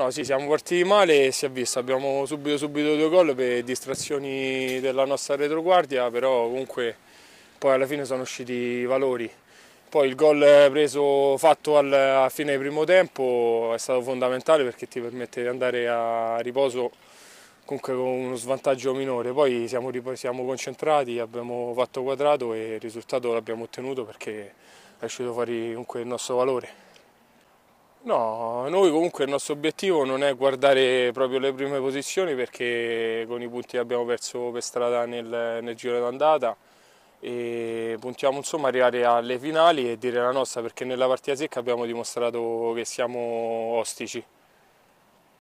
No, sì, siamo partiti male e si è visto, abbiamo subito, subito due gol per distrazioni della nostra retroguardia, però comunque poi alla fine sono usciti i valori. Poi il gol preso, fatto al, a fine primo tempo è stato fondamentale perché ti permette di andare a riposo comunque con uno svantaggio minore. Poi siamo, siamo concentrati, abbiamo fatto quadrato e il risultato l'abbiamo ottenuto perché è uscito fuori comunque il nostro valore. No, noi comunque il nostro obiettivo non è guardare proprio le prime posizioni perché con i punti che abbiamo perso per strada nel, nel giro d'andata e puntiamo insomma ad arrivare alle finali e dire la nostra perché nella partita secca abbiamo dimostrato che siamo ostici.